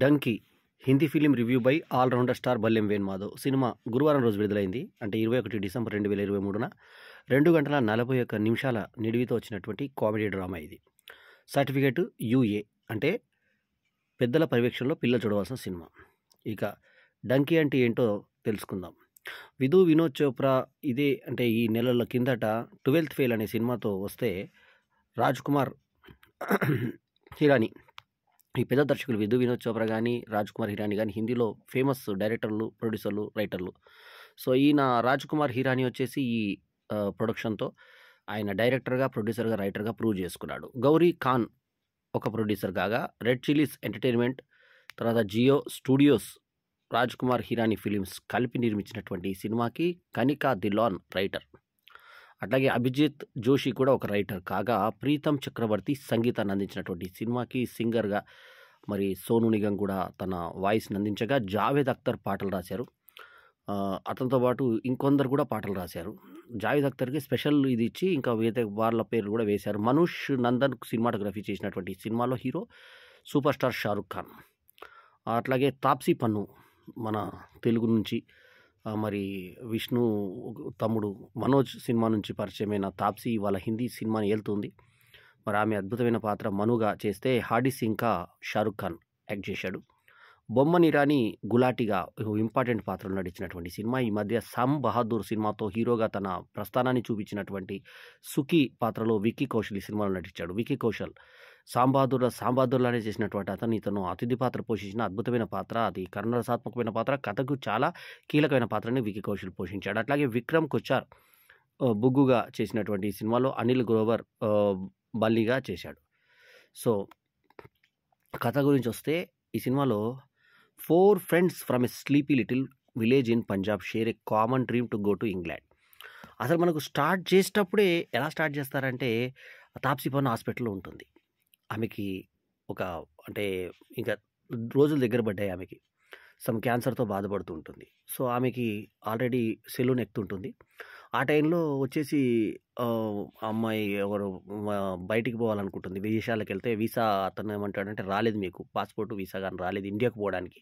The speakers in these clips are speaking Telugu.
Donkey Hindi film review by all rounder star Ballem Venu Madhav సినిమా గురువారం రోజు విడుదలైంది అంటే ఇరవై ఒకటి డిసెంబర్ రెండు వేల ఇరవై మూడున రెండు గంటల నలభై ఒక్క నిమిషాల నిడివితో వచ్చినటువంటి కామెడీ డ్రామా ఇది సర్టిఫికేట్ యూఏ అంటే పెద్దల పర్యవేక్షణలో పిల్లలు చూడవలసిన సినిమా ఇక డంకీ అంటే ఏంటో తెలుసుకుందాం విధు వినోద్ చోప్రా ఇదే అంటే ఈ నెలల కిందట ట్వెల్త్ ఫెయిల్ అనే సినిమాతో వస్తే రాజ్ కుమార్ హిరానీ ఈ పెద్ద దర్శకులు విధు వినోద్ చోప్రా కానీ రాజ్ కుమార్ హీరాని కానీ హిందీలో ఫేమస్ డైరెక్టర్లు ప్రొడ్యూసర్లు రైటర్లు సో ఈయన రాజ్ కుమార్ హీరాని వచ్చేసి ఈ ప్రొడక్షన్తో ఆయన డైరెక్టర్గా ప్రొడ్యూసర్గా రైటర్గా ప్రూవ్ చేసుకున్నాడు గౌరీ ఖాన్ ఒక ప్రొడ్యూసర్ కాగా రెడ్ చిల్లీస్ ఎంటర్టైన్మెంట్ తర్వాత జియో స్టూడియోస్ రాజ్ కుమార్ హీరాని ఫిలిమ్స్ కలిపి నిర్మించినటువంటి ఈ సినిమాకి కనికా దిలాన్ రైటర్ అట్లాగే అభిజిత్ జోషి కూడా ఒక రైటర్ కాగా ప్రీతం చక్రవర్తి సంగీతాన్ని అందించినటువంటి సినిమాకి సింగర్గా మరి సోను నిగం కూడా తన వాయిస్ని అందించగా జావేద్ అఖ్తర్ పాటలు రాశారు అతనితో పాటు ఇంకొందరు కూడా పాటలు రాశారు జావేద్ అఖ్తర్కి స్పెషల్ ఇది ఇచ్చి ఇంకా వేరే వాళ్ళ పేర్లు కూడా వేశారు మనుష్ నందన్ సినిమాటోగ్రఫీ చేసినటువంటి సినిమాలో hero super star Shahrukh Khan అట్లాగే తాప్సీ పన్ను మన తెలుగు నుంచి మరి విష్ణు తమ్ముడు మనోజ్ సినిమా నుంచి పరిచయమైన తాప్సీ వాళ్ళ హిందీ సినిమాని వెళ్తుంది మరి ఆమె అద్భుతమైన పాత్ర మనుగా చేస్తే హాడిస్ ఇంకా షారుఖ్ ఖాన్ యాక్ట్ చేశాడు బొమ్మని రాని గులాటిగా ఇంపార్టెంట్ పాత్రలో నడిచినటువంటి సినిమా ఈ మధ్య సమ్ బహదూర్ సినిమాతో హీరోగా తన ప్రస్థానాన్ని చూపించినటువంటి సుఖీ పాత్రలో విక్కీ కౌశల్ ఈ సినిమాలో నటించాడు విక్కీ కౌశల్ సాంబాదుర సాంబాదుర్లానే చేసినటువంటి అతను ఇతను అతిథి పాత్ర పోషించిన అద్భుతమైన పాత్ర అది కర్ణరసాత్మకమైన పాత్ర కథకు చాలా కీలకమైన పాత్రని వికీ కౌశల్ పోషించాడు అట్లాగే విక్రమ్ కొచ్చార్ బుగ్గుగా చేసినటువంటి ఈ సినిమాలో అనిల్ గ్రోవర్ బల్లిగా చేశాడు సో కథ గురించి వస్తే ఈ సినిమాలో four friends from a sleepy little village in Punjab share a common dream to go to England అసలు మనకు స్టార్ట్ చేసేటప్పుడే ఎలా స్టార్ట్ చేస్తారంటే తాప్సీ హాస్పిటల్ హాస్పిటల్లో ఉంటుంది ఆమెకి ఒక అంటే ఇంకా రోజులు దగ్గర పడ్డాయి ఆమెకి సమ్ క్యాన్సర్తో బాధపడుతూ ఉంటుంది సో ఆమెకి ఆల్రెడీ సెలూన్ ఎక్కుతుంటుంది ఆ టైంలో వచ్చేసి అమ్మాయి ఎవరు బయటికి పోవాలనుకుంటుంది విదేశాలకు వెళ్తే వీసా అతను ఏమంటాడంటే రాలేదు మీకు పాస్పోర్ట్ వీసా కానీ రాలేదు ఇండియాకు పోవడానికి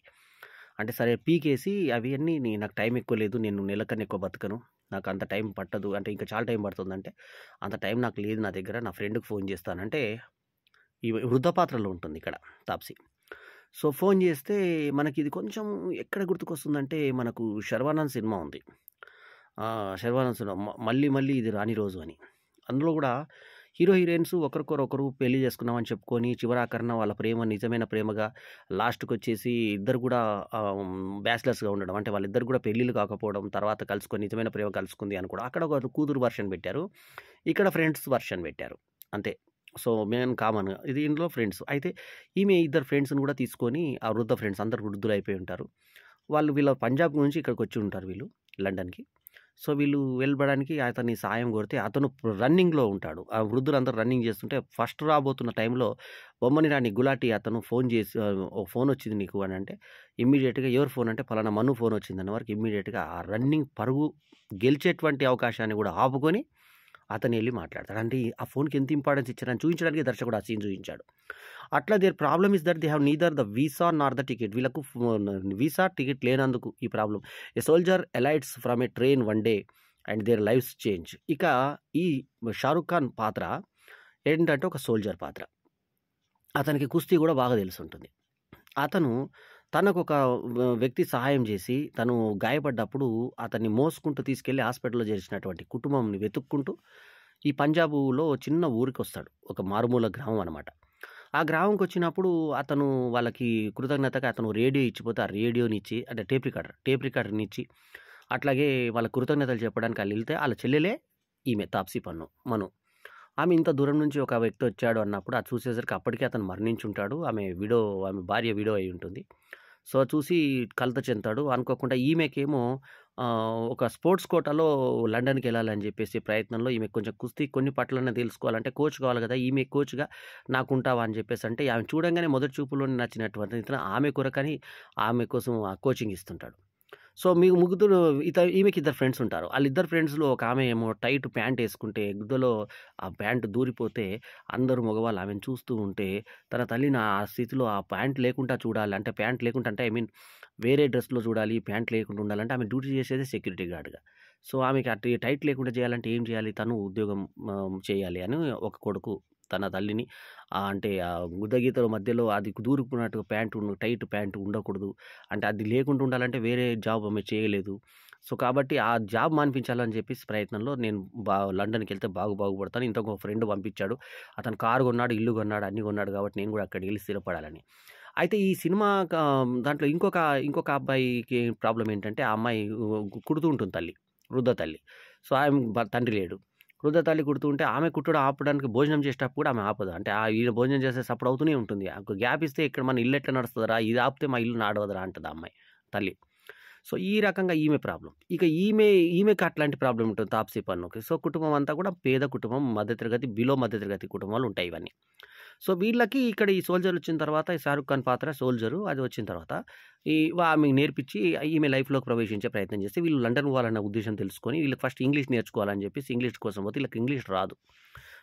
అంటే సరే పీకేసి అవి అన్నీ నాకు టైం ఎక్కువ లేదు నేను నెలకన్నా ఎక్కువ బతకను నాకు అంత టైం పట్టదు అంటే ఇంకా చాలా టైం పడుతుందంటే అంత టైం నాకు లేదు నా దగ్గర నా ఫ్రెండ్కి ఫోన్ చేస్తానంటే ఈ వృద్ధ పాత్రలో ఉంటుంది ఇక్కడ తాప్సి సో ఫోన్ చేస్తే మనకి ఇది కొంచెం ఎక్కడ గుర్తుకొస్తుందంటే మనకు శర్వానంద్ సినిమా ఉంది శర్వానంద్ సినిమా మళ్ళీ మళ్ళీ ఇది రాని రోజు అని అందులో కూడా హీరో హీరోయిన్స్ ఒకరికొరొకరు పెళ్లి చేసుకున్నామని చెప్పుకొని చివరాకరణ వాళ్ళ ప్రేమ నిజమైన ప్రేమగా లాస్ట్కి వచ్చేసి ఇద్దరు కూడా బ్యాచిలర్స్గా ఉండడం అంటే వాళ్ళిద్దరు కూడా పెళ్ళిళ్ళు కాకపోవడం తర్వాత కలుసుకొని నిజమైన ప్రేమ కలుసుకుంది అని కూడా అక్కడ ఒక కూతురు వర్షన్ పెట్టారు ఇక్కడ ఫ్రెండ్స్ వర్షన్ పెట్టారు అంతే సో మేన్ కామన్ ఇది ఇందులో ఫ్రెండ్స్ అయితే ఈమె ఇద్దరు ఫ్రెండ్స్ని కూడా తీసుకొని ఆ వృద్ధ ఫ్రెండ్స్ అందరు వృద్ధులు అయిపోయి ఉంటారు వాళ్ళు వీళ్ళ పంజాబ్ నుంచి ఇక్కడికి వచ్చి ఉంటారు వీళ్ళు లండన్కి సో వీళ్ళు వెళ్ళడానికి అతని సాయం కోరితే అతను రన్నింగ్లో ఉంటాడు ఆ వృద్ధులందరూ రన్నింగ్ చేస్తుంటే ఫస్ట్ రాబోతున్న టైంలో బొమ్మని రాని గులాటీ అతను ఫోన్ చేసి ఫోన్ వచ్చింది నీకు అని అంటే ఇమ్మీడియట్గా ఎవరు ఫోన్ అంటే ఫలానా మను ఫోన్ వచ్చింది అన్న వరకు ఇమ్మీడియట్గా ఆ రన్నింగ్ పరుగు గెలిచేటువంటి అవకాశాన్ని కూడా ఆపుకొని అతను వెళ్ళి మాట్లాడతాడు అంటే ఆ ఫోన్కి ఎంత ఇంపార్టెన్స్ ఇచ్చారని చూపించడానికి దర్శకుడు ఆ సీన్ చూపించాడు అట్లా their problem is that they have neither the visa nor the ticket వీళ్ళకు వీసా టికెట్ లేనందుకు ఈ problem a soldier alights from a train one day and their lives change ఇక ఈ షారుఖ్ ఖాన్ పాత్ర ఏంటంటే ఒక సోల్జర్ పాత్ర అతనికి కుస్తీ కూడా బాగా తెలుసుంటుంది అతను తనకొక వ్యక్తి సహాయం చేసి తను గాయపడ్డప్పుడు అతన్ని మోసుకుంటూ తీసుకెళ్ళి హాస్పిటల్లో చేసినటువంటి కుటుంబంని వెతుక్కుంటూ ఈ పంజాబులో చిన్న ఊరికి వస్తాడు ఒక మారుమూల గ్రామం అనమాట ఆ గ్రామంకి వచ్చినప్పుడు అతను వాళ్ళకి కృతజ్ఞతగా అతను రేడియో ఇచ్చిపోతే ఆ రేడియోని ఇచ్చి అంటే టేప్ రికార్డర్ టేప్ రికార్డర్ని ఇచ్చి అట్లాగే వాళ్ళ కృతజ్ఞతలు చెప్పడానికి వాళ్ళు వెళ్తే వాళ్ళ చెల్లెలే ఈమె తాప్సీ పన్ను మను ఆమె ఇంత దూరం నుంచి ఒక వ్యక్తి వచ్చాడు అన్నప్పుడు అది చూసేసరికి అప్పటికే అతను మరణించుంటాడు ఆమె విడో ఆమె భార్య విడో అయి ఉంటుంది సో చూసి కలత చెందుతాడు అనుకోకుండా ఈమెకేమో ఒక స్పోర్ట్స్ కోటాలో లండన్కి వెళ్ళాలని చెప్పేసి ప్రయత్నంలో ఈమె కొంచెం కుస్తీ కొన్ని పట్లనే తెలుసుకోవాలంటే కోచ్ కావాలి కదా ఈమె కోచ్గా నాకు ఉంటావా అని చెప్పేసి అంటే ఆమె చూడంగానే మొదటి చూపులోనే నచ్చినటువంటి ఆమె కొరకని ఆమె కోసం కోచింగ్ ఇస్తుంటాడు సో మీకు ముగ్గురు ఇతర ఈమెకి ఇద్దరు ఫ్రెండ్స్ ఉంటారు వాళ్ళిద్దరు ఫ్రెండ్స్లో ఒక ఆమె ఏమో టైట్ ప్యాంట్ వేసుకుంటే గుద్దలో ఆ ప్యాంట్ దూరిపోతే అందరూ మగవాళ్ళు ఆమెను చూస్తూ ఉంటే తన తల్లిని ఆ స్థితిలో ఆ ప్యాంట్ లేకుండా చూడాలి అంటే ప్యాంట్ లేకుండా అంటే ఐ మీన్ వేరే డ్రెస్లో చూడాలి ప్యాంట్ లేకుండా ఉండాలంటే ఆమె డ్యూటీ చేసేది సెక్యూరిటీ గార్డ్గా సో ఆమెకి అటు టైట్ లేకుండా చేయాలంటే ఏం చేయాలి తను ఉద్యోగం చేయాలి అని ఒక కొడుకు తన తల్లిని అంటే గుద్దగీతల మధ్యలో అది దూరుకున్నట్టు ప్యాంటు టైట్ ప్యాంటు ఉండకూడదు అంటే అది లేకుండా ఉండాలంటే వేరే జాబ్ ఆమె చేయలేదు సో కాబట్టి ఆ జాబ్ మానిపించాలని చెప్పేసి ప్రయత్నంలో నేను బా లండన్కి వెళ్తే బాగు బాగుపడతాను ఇంతకు ఫ్రెండ్ పంపించాడు అతను కారు కొన్నాడు ఇల్లు కొన్నాడు అన్నీ కొన్నాడు కాబట్టి నేను కూడా అక్కడికి వెళ్ళి స్థిరపడాలని అయితే ఈ సినిమా దాంట్లో ఇంకొక ఇంకొక అబ్బాయికి ప్రాబ్లం ఏంటంటే ఆ అమ్మాయి కుడుతూ ఉంటుంది తల్లి వృద్ధ తల్లి సో ఆమె తండ్రి లేడు వృద్ధ తల్లి కుడుతుంటే ఆమె కుట్టుడు ఆపడానికి భోజనం చేసేటప్పుడు కూడా ఆమె ఆపదు అంటే ఆ ఈ భోజనం చేసే సప్పుడు అవుతూనే ఉంటుంది గ్యాప్ ఇస్తే ఇక్కడ మన ఇల్లు ఎట్లా నడుస్తుందరా ఇది ఆపితే మా ఇల్లు నాడవదరా అంటుంది అమ్మాయి తల్లి సో ఈ రకంగా ఈమె ప్రాబ్లం ఇక ఈమె ఈమెకి అట్లాంటి ప్రాబ్లం ఉంటుంది తాప్సీ పన్నుకి సో కుటుంబం అంతా కూడా పేద కుటుంబం మధ్యతరగతి బిలో మధ్యతరగతి కుటుంబాలు ఉంటాయి ఇవన్నీ సో వీళ్ళకి ఇక్కడ ఈ సోల్జర్ వచ్చిన తర్వాత ఈ షారుఖ్ ఖాన్ పాత్ర సోల్జరు అది వచ్చిన తర్వాత ఈ ఆమె నేర్పించి ఈమె లైఫ్లోకి ప్రవేశించే ప్రయత్నం చేస్తే వీళ్ళు లండన్ పోవాలన్న ఉద్దేశం తెలుసుకొని వీళ్ళకి ఫస్ట్ ఇంగ్లీష్ నేర్చుకోవాలని చెప్పేసి ఇంగ్లీష్ కోసం పోతే వీళ్ళకి ఇంగ్లీష్ రాదు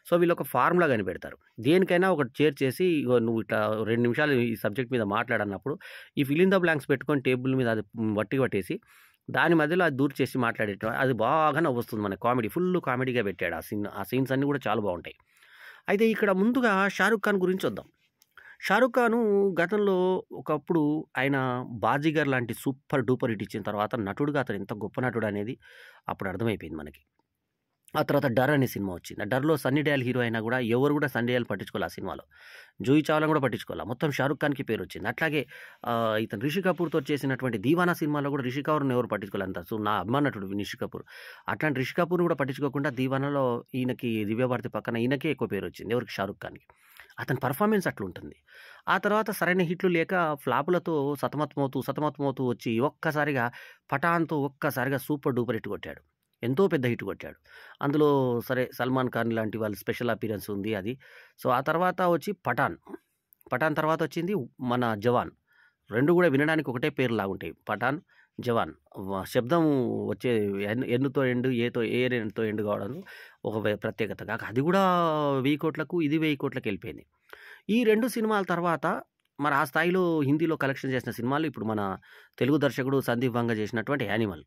సో వీళ్ళు ఒక ఫార్ములా కనిపెడతారు దేనికైనా ఒకటి చేర్ చేసి నువ్వు ఇట్లా రెండు నిమిషాలు ఈ సబ్జెక్ట్ మీద మాట్లాడన్నప్పుడు ఈ ఫిలింగ్ ద బ్లాంక్స్ పెట్టుకొని టేబుల్ మీద అది వట్టి పట్టేసి దాని మధ్యలో అది దూర్ చేసి మాట్లాడేట అది బాగానే వస్తుంది మన కామెడీ ఫుల్ కామెడీగా పెట్టాడు ఆ సీన్ ఆ సీన్స్ అన్నీ కూడా చాలా బాగుంటాయి అయితే ఇక్కడ ముందుగా షారుఖ్ ఖాన్ గురించి వద్దాం షారుఖ్ ఖాన్ గతంలో ఒకప్పుడు ఆయన బాజీగర్ లాంటి సూపర్ డూపర్ హిట్ ఇచ్చిన తర్వాత నటుడుగా అతను ఎంత గొప్ప నటుడు అనేది అప్పుడు అర్థమైపోయింది మనకి ఆ తర్వాత డర్ అనే సినిమా వచ్చింది ఆ డర్లో సన్నీ డయాల్ హీరో అయినా కూడా ఎవరు కూడా సన్నీ డయాల్ పట్టించుకోవాలి ఆ సినిమాలో జూయి చావ్లా కూడా పట్టించుకోవాలి మొత్తం షారుఖ్ ఖాన్కి పేరు వచ్చింది అట్లాగే ఇతను రిషి కపూర్తో చేసినటువంటి దీవానా సినిమాలో కూడా రిషి కపూర్ని ఎవరు అంత సో నా అభిమానటుడు రిషి కపూర్ అట్లాంటి రిషి కపూర్ని కూడా పట్టించుకోకుండా దీవానాలో ఈయనకి దివ్యభారతి పక్కన ఈయనకే ఎక్కువ పేరు వచ్చింది ఎవరికి షారుఖ్ ఖాన్కి అతని పర్ఫార్మెన్స్ అట్లుంటుంది ఆ తర్వాత సరైన హిట్లు లేక ఫ్లాపులతో సతమతమవుతూ సతమతమవుతూ వచ్చి ఒక్కసారిగా పటాన్తో ఒక్కసారిగా సూపర్ డూపర్ ఇట్టు కొట్టాడు ఎంతో పెద్ద హిట్ కొట్టాడు అందులో సరే సల్మాన్ ఖాన్ లాంటి వాళ్ళ స్పెషల్ అపీరెన్స్ ఉంది అది సో ఆ తర్వాత వచ్చి పఠాన్ పఠాన్ తర్వాత వచ్చింది మన జవాన్ రెండు కూడా వినడానికి ఒకటే పేరు లాగుంటాయి పఠాన్ జవాన్ శబ్దం వచ్చే ఎన్నుతో ఎండు ఏతో ఏ ఎన్నుతో ఎండు కావడం ఒక ప్రత్యేకత కాక అది కూడా వెయ్యి కోట్లకు ఇది వెయ్యి కోట్లకు వెళ్ళిపోయింది ఈ రెండు సినిమాల తర్వాత మరి ఆ స్థాయిలో హిందీలో కలెక్షన్ చేసిన సినిమాలు ఇప్పుడు మన తెలుగు దర్శకుడు సందీప్ వంగ చేసినటువంటి యానిమల్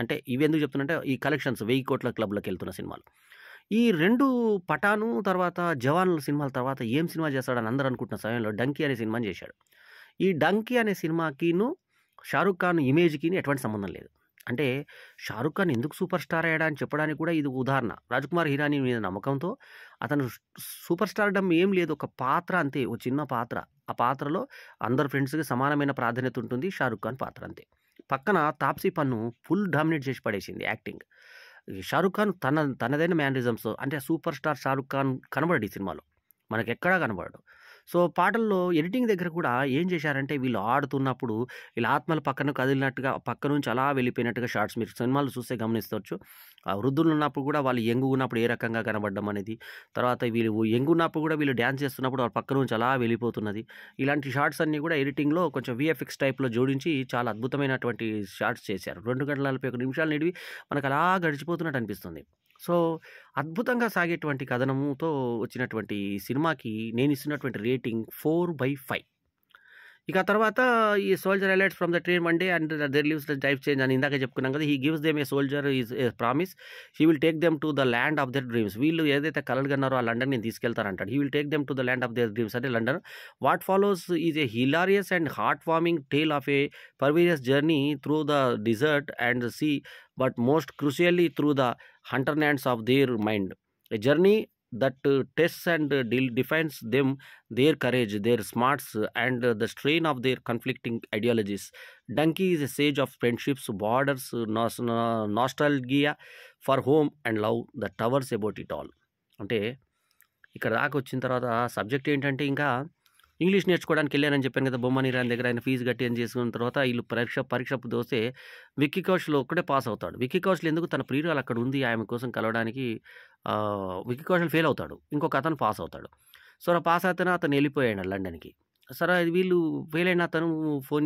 అంటే ఇవి ఎందుకు చెప్తున్నంటే ఈ కలెక్షన్స్ వెయ్యి కోట్ల క్లబ్లోకి వెళ్తున్న సినిమాలు ఈ రెండు పటాను తర్వాత జవాన్ల సినిమాల తర్వాత ఏం సినిమా చేస్తాడని అందరూ అనుకుంటున్న సమయంలో డంకీ అనే సినిమాని చేశాడు ఈ డంకీ అనే సినిమాకిను షారుఖ్ ఖాన్ ఇమేజ్కిని ఎటువంటి సంబంధం లేదు అంటే షారుఖ్ ఖాన్ ఎందుకు సూపర్ స్టార్ అయ్యాడా అని చెప్పడానికి కూడా ఇది ఉదాహరణ రాజ్కుమార్ హీరానీ మీద నమ్మకంతో అతను సూపర్ స్టార్డమ్ ఏం లేదు ఒక పాత్ర అంతే ఒక చిన్న పాత్ర ఆ పాత్రలో అందరు ఫ్రెండ్స్కి సమానమైన ప్రాధాన్యత ఉంటుంది షారుఖ్ ఖాన్ పాత్ర అంతే పక్కన తాప్సీ పన్ను ఫుల్ డామినేట్ చేసి పడేసింది యాక్టింగ్ షారుఖ్ ఖాన్ తన తనదైన మ్యానరిజమ్స్ అంటే సూపర్ స్టార్ షారుఖ్ ఖాన్ కనబడడు ఈ సినిమాలో మనకు ఎక్కడా కనబడడు సో పాటల్లో ఎడిటింగ్ దగ్గర కూడా ఏం చేశారంటే వీళ్ళు ఆడుతున్నప్పుడు వీళ్ళ ఆత్మల పక్కన కదిలినట్టుగా పక్క నుంచి అలా వెళ్ళిపోయినట్టుగా షార్ట్స్ మీరు సినిమాలు చూస్తే గమనిస్తవచ్చు వృద్ధులు ఉన్నప్పుడు కూడా వాళ్ళు ఎంగు ఉన్నప్పుడు ఏ రకంగా కనబడడం అనేది తర్వాత వీళ్ళు ఎంగున్నప్పుడు ఉన్నప్పుడు కూడా వీళ్ళు డ్యాన్స్ చేస్తున్నప్పుడు వాళ్ళ పక్క నుంచి అలా వెళ్ళిపోతున్నది ఇలాంటి షార్ట్స్ అన్నీ కూడా ఎడిటింగ్లో కొంచెం విఎఫ్ఎక్స్ టైప్లో జోడించి చాలా అద్భుతమైనటువంటి షార్ట్స్ చేశారు రెండు గంటల నలభై ఒక నిమిషాలు నిడివి మనకు అలా గడిచిపోతున్నట్టు అనిపిస్తుంది సో అద్భుతంగా సాగేటువంటి కథనముతో వచ్చినటువంటి సినిమాకి నేను ఇస్తున్నటువంటి రేటింగ్ ఫోర్ బై ఫైవ్ ఇక తర్వాత ఈ soldier alights from the train one day and their lives the type change అని ఇందాక చెప్పుకున్నాం కదా he gives them a soldier is a promise he will take them to the land of their dreams వీళ్ళు ఏదైతే కలలుగన్నారో ఆ లండన్ నేను తీసుకెళ్తారంటాడు he will take them to the land of their dreams అంటే London what follows is a hilarious and heart warming tale of a పర్వీరియస్ journey through the desert and sea but most crucially through the lands of their mind journey that uh, tests and de defines them, their courage, their smarts, and the strain of their conflicting ideologies. Donkey is a sage of friendships, borders, nos nostalgia for home and love that towers about it all. అంటే ఇక్కడ దాకా వచ్చిన తర్వాత సబ్జెక్ట్ ఏంటంటే ఇంకా ఇంగ్లీష్ నేర్చుకోవడానికి వెళ్ళానని చెప్పాను కదా బొమ్మని రాని దగ్గర ఆయన ఫీజు కట్టి అని చేసుకున్న తర్వాత వీళ్ళు పరీక్ష పరీక్ష దోస్తే విక్కీ కౌశల్ ఒక్కడే పాస్ అవుతాడు విక్కీ కౌశల్ ఎందుకు తన ప్రియురాలు అక్కడ ఉంది ఆమె కోసం కలవడానికి విక్కీ కౌశల్ ఫెయిల్ అవుతాడు ఇంకొక అతను పాస్ అవుతాడు సో పాస్ అవుతానే అతను వెళ్ళిపోయాడు లండన్కి సరే వీళ్ళు ఫెయిల్ అయిన అతను ఫోన్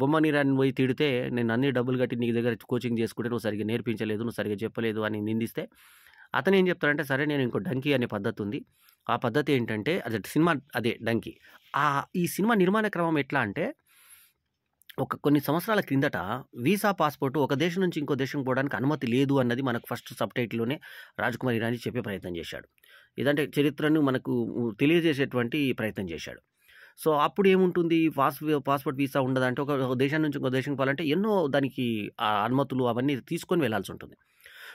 బొమ్మ నీరాన్ని పోయి తిడితే నేను అన్ని డబ్బులు కట్టి నీ దగ్గర కోచింగ్ చేసుకుంటే నువ్వు సరిగ్గా నేర్పించలేదు నువ్వు సరిగ్గా చెప్పలేదు అని నిందిస్తే అతను ఏం చెప్తాడంటే సరే నేను ఇంకో డంకీ అనే పద్ధతి ఉంది ఆ పద్ధతి ఏంటంటే అదే సినిమా అదే డంకి ఆ ఈ సినిమా నిర్మాణ క్రమం ఎట్లా అంటే ఒక కొన్ని సంవత్సరాల క్రిందట వీసా పాస్పోర్ట్ ఒక దేశం నుంచి ఇంకో దేశం పోవడానికి అనుమతి లేదు అన్నది మనకు ఫస్ట్ సబ్ టైటిల్లోనే కుమార్ ఇరానీ చెప్పే ప్రయత్నం చేశాడు ఇదంటే చరిత్రను మనకు తెలియజేసేటువంటి ప్రయత్నం చేశాడు సో అప్పుడు ఏముంటుంది పాస్ పాస్పోర్ట్ వీసా ఉండదంటే ఒక దేశం నుంచి ఇంకో దేశం పోవాలంటే ఎన్నో దానికి అనుమతులు అవన్నీ తీసుకొని వెళ్లాల్సి ఉంటుంది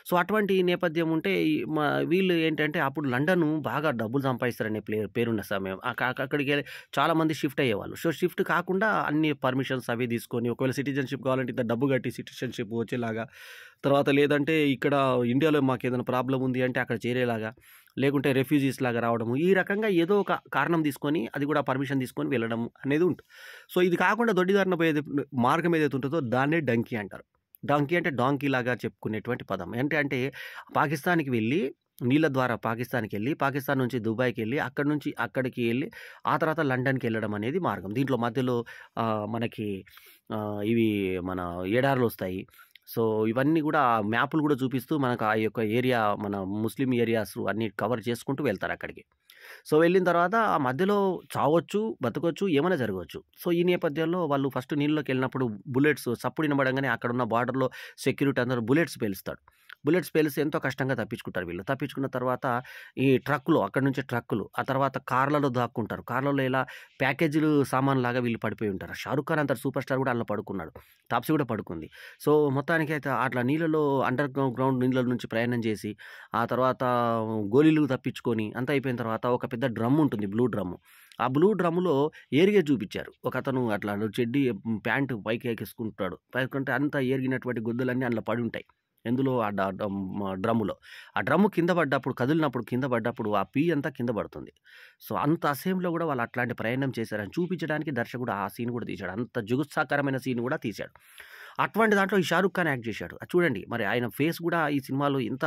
సో అటువంటి నేపథ్యం ఉంటే మా వీళ్ళు ఏంటంటే అప్పుడు లండన్ బాగా డబ్బులు సంపాదిస్తారనే ప్లేయర్ పేరున్న సమయం అక్కడికి చాలామంది షిఫ్ట్ అయ్యేవాళ్ళు సో షిఫ్ట్ కాకుండా అన్ని పర్మిషన్స్ అవి తీసుకొని ఒకవేళ సిటిజన్షిప్ కావాలంటే ఇంత డబ్బు కట్టి సిటిజన్షిప్ వచ్చేలాగా తర్వాత లేదంటే ఇక్కడ ఇండియాలో మాకు ఏదైనా ప్రాబ్లం ఉంది అంటే అక్కడ చేరేలాగా లేకుంటే రెఫ్యూజీస్ లాగా రావడము ఈ రకంగా ఏదో ఒక కారణం తీసుకొని అది కూడా పర్మిషన్ తీసుకొని వెళ్ళడం అనేది ఉంటుంది సో ఇది కాకుండా దొడ్డిదారిన పోయేది మార్గం ఏదైతే ఉంటుందో దాన్నే డంకీ అంటారు డాంకీ అంటే డాంకీ లాగా చెప్పుకునేటువంటి పదం ఏంటంటే అంటే పాకిస్తాన్కి వెళ్ళి నీళ్ళ ద్వారా పాకిస్తాన్కి వెళ్ళి పాకిస్తాన్ నుంచి దుబాయ్కి వెళ్ళి అక్కడ నుంచి అక్కడికి వెళ్ళి ఆ తర్వాత లండన్కి వెళ్ళడం అనేది మార్గం దీంట్లో మధ్యలో మనకి ఇవి మన ఎడారులు వస్తాయి సో ఇవన్నీ కూడా మ్యాపులు కూడా చూపిస్తూ మనకు ఆ యొక్క ఏరియా మన ముస్లిం ఏరియాస్ అన్నీ కవర్ చేసుకుంటూ వెళ్తారు అక్కడికి సో వెళ్ళిన తర్వాత ఆ మధ్యలో చావచ్చు బతకొచ్చు ఏమైనా జరగవచ్చు సో ఈ నేపథ్యంలో వాళ్ళు ఫస్ట్ నీళ్ళలోకి వెళ్ళినప్పుడు బుల్లెట్స్ చప్పుడు వినబడంగానే అక్కడ ఉన్న బార్డర్లో సెక్యూరిటీ అందరూ బుల్లెట్స్ పేలుస్తాడు బుల్లెట్ పేలిస్తే ఎంతో కష్టంగా తప్పించుకుంటారు వీళ్ళు తప్పించుకున్న తర్వాత ఈ ట్రక్కులు అక్కడి నుంచి ట్రక్కులు ఆ తర్వాత కార్లలో దాక్కుంటారు కార్లలో ఇలా ప్యాకేజీలు సామాన్ లాగా వీళ్ళు పడిపోయి ఉంటారు షారుఖ్ ఖాన్ అంత సూపర్ స్టార్ కూడా అందులో పడుకున్నాడు తాప్సీ కూడా పడుకుంది సో మొత్తానికి అయితే అట్లా నీళ్ళలో అండర్ గ్రౌండ్ నీళ్ళ నుంచి ప్రయాణం చేసి ఆ తర్వాత గోళీలు తప్పించుకొని అంత అయిపోయిన తర్వాత ఒక పెద్ద డ్రమ్ ఉంటుంది బ్లూ డ్రమ్ము ఆ బ్లూ డ్రమ్లో ఏరిగే చూపించారు ఒక అతను అట్లా చెడ్డి ప్యాంటు పైకి ఎక్కేసుకుంటాడు పైకుంటే అంతా ఏరిగినటువంటి గొద్దులన్నీ అందులో పడి ఉంటాయి ఎందులో ఆ డ్రమ్ములో ఆ డ్రమ్ము కింద పడ్డప్పుడు కదిలినప్పుడు కింద పడ్డప్పుడు ఆ పీ అంతా కింద పడుతుంది సో అంత అసేంలో కూడా వాళ్ళు అట్లాంటి ప్రయాణం చేశారని చూపించడానికి దర్శకుడు ఆ సీన్ కూడా తీశాడు అంత జుగుత్సాకరమైన సీన్ కూడా తీశాడు అటువంటి దాంట్లో ఈ షారుఖ్ ఖాన్ యాక్ట్ చేశాడు చూడండి మరి ఆయన ఫేస్ కూడా ఈ సినిమాలో ఇంత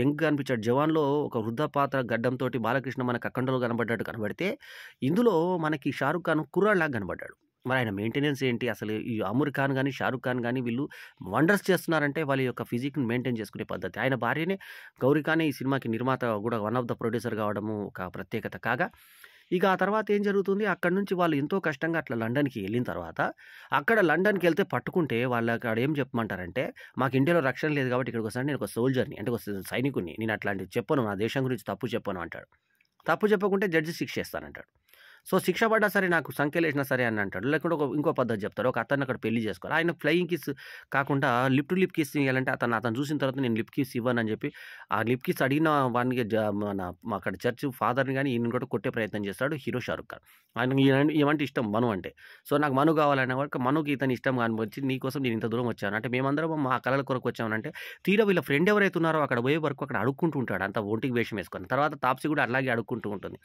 యంగ్గా అనిపించాడు జవాన్లో ఒక వృద్ధ పాత్ర గడ్డంతో బాలకృష్ణ మనకు అక్కండలో కనబడ్డాడు కనబడితే ఇందులో మనకి షారుఖ్ ఖాన్ కుర్రాళ్ళగా కనబడ్డాడు మరి ఆయన మెయింటెనెన్స్ ఏంటి అసలు ఈ అమీర్ ఖాన్ కానీ షారుఖ్ ఖాన్ కానీ వీళ్ళు వండర్స్ చేస్తున్నారంటే వాళ్ళ యొక్క ఫిజిక్ని మెయింటైన్ చేసుకునే పద్ధతి ఆయన భార్యనే గౌరీ ఖానే ఈ సినిమాకి నిర్మాత కూడా వన్ ఆఫ్ ద ప్రొడ్యూసర్ కావడము ఒక ప్రత్యేకత కాగా ఇక ఆ తర్వాత ఏం జరుగుతుంది అక్కడి నుంచి వాళ్ళు ఎంతో కష్టంగా అట్లా లండన్కి వెళ్ళిన తర్వాత అక్కడ లండన్కి వెళ్తే పట్టుకుంటే వాళ్ళు అక్కడ ఏం చెప్పమంటారంటే మాకు ఇండియాలో రక్షణ లేదు కాబట్టి ఇక్కడికి వస్తాను నేను ఒక సోల్జర్ని అంటే ఒక సైనికుని నేను అట్లాంటివి చెప్పను నా దేశం గురించి తప్పు చెప్పను అంటాడు తప్పు చెప్పకుంటే జడ్జి శిక్ష చేస్తానంటాడు సో శిక్ష పడ్డా సరే నాకు సంఖ్యలేసినా సరే అని అంటాడు లేకుంటే ఒక ఇంకో పద్ధతి చెప్తారు ఒక అతను అక్కడ పెళ్లి చేసుకోవాలి ఆయన ఫ్లయింగ్ కిస్ కాకుండా లిప్ టు లిప్ కిస్ ఇవ్వాలంటే అతను అతను చూసిన తర్వాత నేను లిప్ కిస్ అని చెప్పి ఆ లిప్ కిస్ అడిగిన వానికి మన అక్కడ చర్చ్ ఫాదర్ని కానీ ఈయన కూడా కొట్టే ప్రయత్నం చేస్తాడు హీరో షారుఖ్ ఖాన్ ఆయన ఏమంటే ఇష్టం మను అంటే సో నాకు మను కావాలనే వరకు మనుకి ఇతను ఇష్టం కానీ వచ్చి నీకోసం నేను ఇంత దూరం వచ్చాను అంటే మేమందరం మా కళల కొరకు వచ్చామనంటే తీరా వీళ్ళ ఫ్రెండ్ ఎవరైతే ఉన్నారో అక్కడ పోయే వరకు అక్కడ అడుక్కుంటూ ఉంటాడు అంత ఒంటికి వేషం వేసుకొని తర్వాత తాప్సి కూడా అలాగే అడుక్కుంటూ ఉంటుంది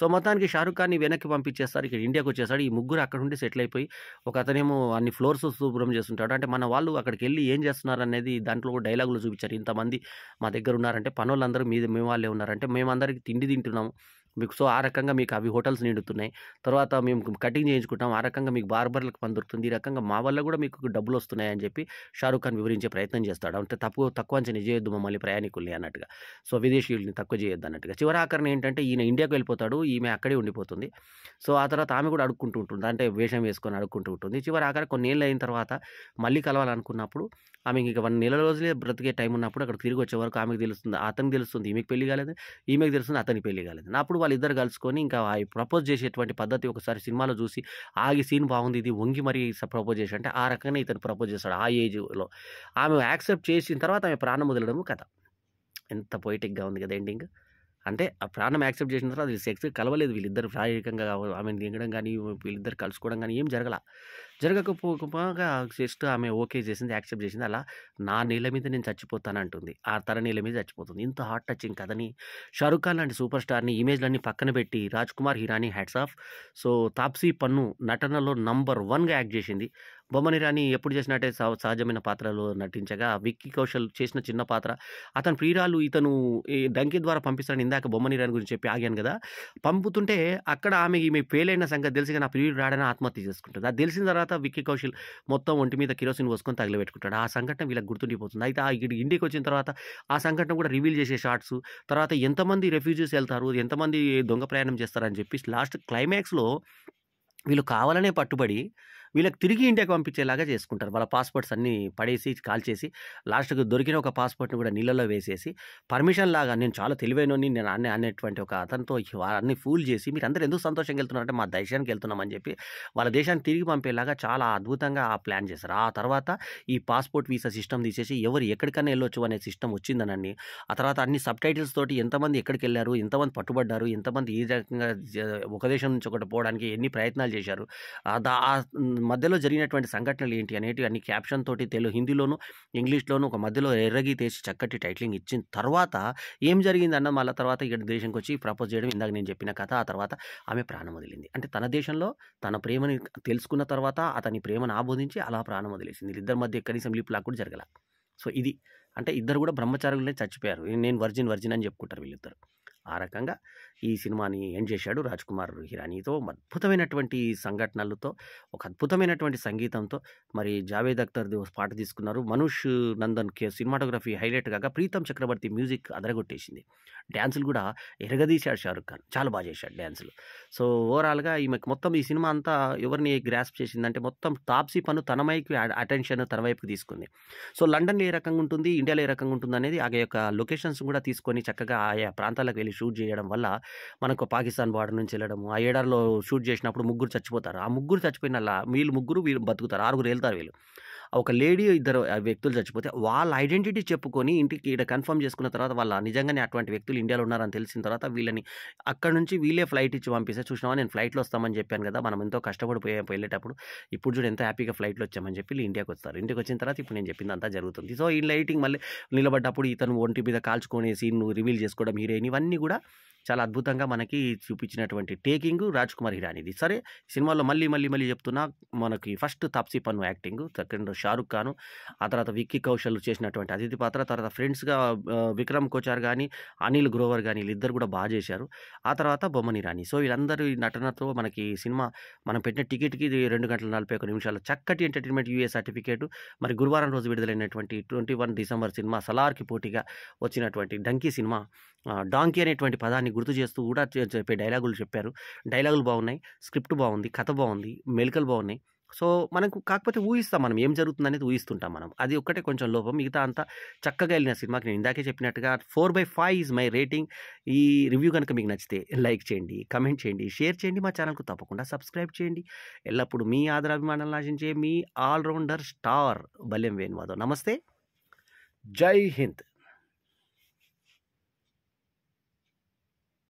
సో మొత్తానికి షారుఖ్ ఖాన్ వెనక ఇండియాకి పంపించేస్తారు ఇక్కడ ఇండియాకి వచ్చేస్తాడు ఈ ముగ్గురు అక్కడ ఉండి సెటిల్ అయిపోయి ఒక అతనేమో అన్ని ఫ్లోర్స్ శుభ్రం చేస్తుంటాడు అంటే మన వాళ్ళు అక్కడికి వెళ్ళి ఏం చేస్తున్నారు అనేది దాంట్లో కూడా డైలాగులు చూపించారు ఇంతమంది మా దగ్గర ఉన్నారంటే పనులందరూ మీద మేము వాళ్ళే ఉన్నారంటే మేమందరికి తిండి తింటున్నాము మీకు సో ఆ రకంగా మీకు అవి హోటల్స్ నిండుతున్నాయి తర్వాత మేము కటింగ్ చేయించుకుంటాం ఆ రకంగా మీకు బార్బర్లకు పని ఈ రకంగా మా వల్ల కూడా మీకు డబ్బులు వస్తున్నాయని చెప్పి షారూఖ్ ఖాన్ వివరించే ప్రయత్నం చేస్తాడు అంటే తక్కువ తక్కువ అంచనా చేయొద్దు మమ్మల్ని ప్రయాణికుల్ని అన్నట్టుగా సో విదేశీయుల్ని తక్కువ చేయొద్దు అన్నట్టుగా చివరి ఆకరణ ఏంటంటే ఈయన ఇండియాకు వెళ్ళిపోతాడు ఈమె అక్కడే ఉండిపోతుంది సో ఆ తర్వాత ఆమె కూడా అడుక్కుంటూ ఉంటుంది అంటే వేషం వేసుకొని అడుక్కుంటూ ఉంటుంది చివరి ఆఖరి ఏళ్ళు అయిన తర్వాత మళ్ళీ కలవాలనుకున్నప్పుడు ఆమెకి ఇక వన్ నెల రోజులే బ్రతికే టైం ఉన్నప్పుడు అక్కడ తిరిగి వచ్చే వరకు ఆమెకు తెలుస్తుంది అతనికి తెలుస్తుంది ఈమెకి పెళ్లి కాలేదు ఈమెకి తెలుస్తుంది అతనికి పెళ్లి కాలేదు అప్పుడు వాళ్ళు ఇద్దరు కలుసుకొని ఇంకా ప్రపోజ్ చేసేటువంటి పద్ధతి ఒకసారి సినిమాలో చూసి ఆగి సీన్ బాగుంది ఇది వంగి మరీ ప్రపోజ్ చేసి అంటే ఆ రకంగా ఇతను ప్రపోజ్ చేస్తాడు ఆ ఏజ్లో ఆమె యాక్సెప్ట్ చేసిన తర్వాత ఆమె ప్రాణం వదలడం కథ ఎంత పొయిటిక్గా ఉంది కదా ఎండింగ్ అంటే ఆ ప్రాణం యాక్సెప్ట్ చేసిన తర్వాత వీళ్ళు సెక్స్ కలవలేదు వీళ్ళిద్దరు శారీరకంగా ఆమెను దిగడం కానీ వీళ్ళిద్దరు కలుసుకోవడం కానీ ఏం జరగల జరగకపోకపోగా జస్ట్ ఆమె ఓకే చేసింది యాక్సెప్ట్ చేసింది అలా నా నేల మీద నేను చచ్చిపోతానంటుంది ఆ తన నీళ్ళ మీద చచ్చిపోతుంది ఇంత హార్ట్ టచింగ్ కథని షారుఖ్ ఖాన్ లాంటి సూపర్ స్టార్ని ఇమేజ్లన్నీ పక్కన పెట్టి Raj Kumar Hirani hats off so Taapsee Pannu నటనలో నంబర్ వన్గా యాక్ట్ చేసింది బొమ్మని రాణి ఎప్పుడు చేసినట్టే సహజమైన పాత్రలో నటించగా విక్కీ కౌశల్ చేసిన చిన్న పాత్ర అతని ప్రియురాలు ఇతను ఈ డంకి ద్వారా పంపిస్తాడని ఇందాక బొమ్మని రాణి గురించి చెప్పి ఆగాను కదా పంపుతుంటే అక్కడ ఆమె ఈమె ఫెయిల్ అయిన సంగతి తెలిసి నా ప్రియుడు రాడని ఆత్మహత్య చేసుకుంటుంది అది తెలిసిన తర్వాత తర్వాత విక్కీ కౌశల్ మొత్తం ఒంటి మీద కిరోసిన్ పోసుకొని తగిలబెట్టుకుంటాడు ఆ సంఘటన వీళ్ళకి గుర్తుండిపోతుంది అయితే ఆ ఇండియాకి వచ్చిన తర్వాత ఆ సంఘటన కూడా రివీల్ చేసే షార్ట్స్ తర్వాత ఎంతమంది రెఫ్యూజీస్ వెళ్తారు ఎంతమంది దొంగ ప్రయాణం చేస్తారని చెప్పి లాస్ట్ క్లైమాక్స్లో వీళ్ళు కావాలనే పట్టుబడి వీళ్ళకి తిరిగి ఇండియాకి పంపించేలాగా చేసుకుంటారు వాళ్ళ పాస్పోర్ట్స్ అన్నీ పడేసి కాల్ చేసి లాస్ట్కి దొరికిన ఒక పాస్పోర్ట్ని కూడా నీళ్ళలో వేసేసి పర్మిషన్ లాగా నేను చాలా తెలివైనని నేను అన్న అనేటువంటి ఒక అతనితో అన్ని ఫూల్ చేసి మీరు అందరూ ఎందుకు సంతోషంగా వెళ్తున్నారంటే మా దేశానికి వెళ్తున్నామని చెప్పి వాళ్ళ దేశాన్ని తిరిగి పంపేలాగా చాలా అద్భుతంగా ఆ ప్లాన్ చేశారు ఆ తర్వాత ఈ పాస్పోర్ట్ వీసా సిస్టమ్ తీసేసి ఎవరు ఎక్కడికైనా వెళ్ళొచ్చు అనే సిస్టమ్ వచ్చిందనండి ఆ తర్వాత అన్ని సబ్ టైటిల్స్ తోటి ఎంతమంది ఎక్కడికి వెళ్ళారు ఎంతమంది పట్టుబడ్డారు ఎంతమంది ఏ రకంగా ఒక దేశం నుంచి ఒకటి పోవడానికి ఎన్ని ప్రయత్నాలు చేశారు మధ్యలో జరిగినటువంటి సంఘటనలు ఏంటి అనేటివి అన్ని క్యాప్షన్ తోటి తెలుగు హిందీలోను ఇంగ్లీష్లోను ఒక మధ్యలో ఎర్రగి తీసి చక్కటి టైటిలింగ్ ఇచ్చిన తర్వాత ఏం జరిగింది అన్న మళ్ళీ తర్వాత ఇక్కడ దేశంకి వచ్చి ప్రపోజ్ చేయడం ఇందాక నేను చెప్పిన కథ ఆ తర్వాత ఆమె ప్రాణం వదిలింది అంటే తన దేశంలో తన ప్రేమని తెలుసుకున్న తర్వాత అతని ప్రేమను ఆబోధించి అలా ప్రాణం వదిలేసింది ఇద్దరి మధ్య కనీసం లిప్ లాక్ కూడా జరగల సో ఇది అంటే ఇద్దరు కూడా బ్రహ్మచారులనే చచ్చిపోయారు నేను వర్జిన్ వర్జిన్ అని చెప్పుకుంటారు వీళ్ళిద్దరు ఆ రకంగా ఈ సినిమాని ఎండ్ చేశాడు రాజ్ కుమార్ హిరానీతో అద్భుతమైనటువంటి సంఘటనలతో ఒక అద్భుతమైనటువంటి సంగీతంతో మరి జావేద్ అక్తర్ పాట తీసుకున్నారు మనుష్ నందన్ కే సినిమాటోగ్రఫీ హైలైట్ కాగా ప్రీతం చక్రవర్తి మ్యూజిక్ అదరగొట్టేసింది డ్యాన్సులు కూడా ఎరగదీశాడు షారుఖ్ ఖాన్ చాలా బాగా చేశాడు డ్యాన్సులు సో ఓవరాల్గా ఈమెకు మొత్తం ఈ సినిమా అంతా ఎవరిని గ్రాస్ప్ చేసిందంటే మొత్తం తాప్సీ పను తన వైపు అటెన్షన్ తన వైపుకి తీసుకుంది సో లండన్ ఏ రకంగా ఉంటుంది ఇండియాలో ఏ రకంగా ఉంటుంది అనేది ఆ యొక్క లొకేషన్స్ కూడా తీసుకొని చక్కగా ఆయా ప్రాంతాలకు వెళ్ళి షూట్ చేయడం వల్ల మనకు పాకిస్తాన్ బార్డర్ నుంచి వెళ్ళడము ఆ ఏడాదిలో షూట్ చేసినప్పుడు ముగ్గురు చచ్చిపోతారు ఆ ముగ్గురు చచ్చిపోయిన వీళ్ళు ముగ్గురు వీళ్ళు బతుకుతారు ఆరుగురు వెళ్తారు వీళ్ళు ఒక లేడీ ఇద్దరు వ్యక్తులు చచ్చిపోతే వాళ్ళ ఐడెంటిటీ చెప్పుకొని ఇంటికి ఇక్కడ కన్ఫర్మ్ చేసుకున్న తర్వాత వాళ్ళ నిజంగానే అటువంటి వ్యక్తులు ఇండియాలో ఉన్నారని తెలిసిన తర్వాత వీళ్ళని అక్కడ నుంచి వీళ్ళే ఫ్లైట్ ఇచ్చి పంపిస్తే చూసినావా నేను ఫ్లైట్లో వస్తామని చెప్పాను కదా మనం ఎంతో కష్టపడిపోయే వెళ్ళేటప్పుడు ఇప్పుడు చూడు ఎంత హ్యాపీగా ఫ్లైట్లో వచ్చామని చెప్పి వీళ్ళు ఇండియాకి వస్తారు ఇంటికి వచ్చిన తర్వాత ఇప్పుడు నేను చెప్పింది అంతా జరుగుతుంది సో ఈ లైటింగ్ మళ్ళీ నిలబడ్డప్పుడు ఇతను ఒంటి మీద కాల్చుకునే నువ్వు రివీల్ చేసుకోవడం హీరోయిన్ ఇవన్నీ కూడా చాలా అద్భుతంగా మనకి చూపించినటువంటి టేకింగ్ రాజ్ కుమార్ హిరానిది సరే సినిమాలో మళ్ళీ మళ్ళీ మళ్ళీ చెప్తున్నా మనకి ఫస్ట్ తాప్సీ పన్ను యాక్టింగ్ సెకండ్ షారుఖ్ ఖాన్ ఆ తర్వాత విక్కీ కౌశల్ చేసినటువంటి అతిథి పాత్ర తర్వాత ఫ్రెండ్స్గా విక్రమ్ కోచార్ కానీ అనిల్ గ్రోవర్ కానీ వీళ్ళిద్దరు కూడా బాగా చేశారు ఆ తర్వాత బొమ్మని రాణి సో వీళ్ళందరూ ఈ నటనతో మనకి సినిమా మనం పెట్టిన టికెట్కి రెండు గంటల నలభై ఒక నిమిషాలు చక్కటి ఎంటర్టైన్మెంట్ యూఏ సర్టిఫికేట్ మరి గురువారం రోజు విడుదలైనటువంటి ట్వంటీ వన్ డిసెంబర్ సినిమా సలార్కి పోటీగా వచ్చినటువంటి డంకీ సినిమా డాంకీ అనేటువంటి పదాన్ని విషయాన్ని గుర్తు చేస్తూ కూడా చెప్పే డైలాగులు చెప్పారు డైలాగులు బాగున్నాయి స్క్రిప్ట్ బాగుంది కథ బాగుంది మెలికలు బాగున్నాయి సో మనకు కాకపోతే ఊహిస్తాం మనం ఏం జరుగుతుంది అనేది ఊహిస్తుంటాం మనం అది ఒక్కటే కొంచెం లోపం మిగతా అంతా చక్కగా వెళ్ళిన సినిమాకి నేను ఇందాకే చెప్పినట్టుగా four by five is my rating ఈ రివ్యూ కనుక మీకు నచ్చితే లైక్ చేయండి కమెంట్ చేయండి షేర్ చేయండి మా ఛానల్కు తప్పకుండా సబ్స్క్రైబ్ చేయండి ఎల్లప్పుడు మీ ఆదరాభిమానాలను ఆశించే మీ ఆల్రౌండర్ స్టార్ బల్యం వేణువాదో నమస్తే జై హింద్